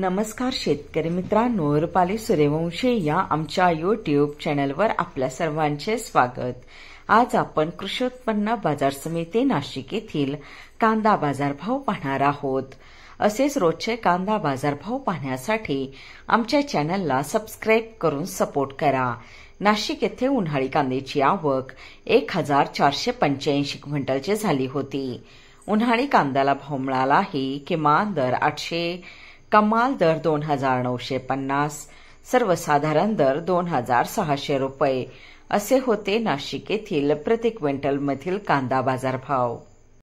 नमस्कार शेतकरी मित्रांनो रुपाली सूर्यवंशी या आमच्या युट्यूब चॅनलवर आपल्या सर्वांचे स्वागत आज आपण कृषी उत्पन्न बाजार समिती नाशिक येथील कांदा बाजारभाव पाहणार आहोत असेच रोजचे कांदा बाजारभाव पाहण्यासाठी आमच्या चॅनलला सबस्क्राईब करून सपोर्ट करा नाशिक येथे उन्हाळी कांद्याची आवक एक हजार चारशे पंच्याऐंशी क्विंटलची झाली होती उन्हाळी कांद्याला भाव मिळाला आहे किमान दर आठशे कमाल दर दोन हजार नऊशे पन्नास सर्वसाधारण दर दोन हजार सहाशे रुपये असे होते नाशिक येथील प्रति क्विंटल मधील कांदा बाजारभाव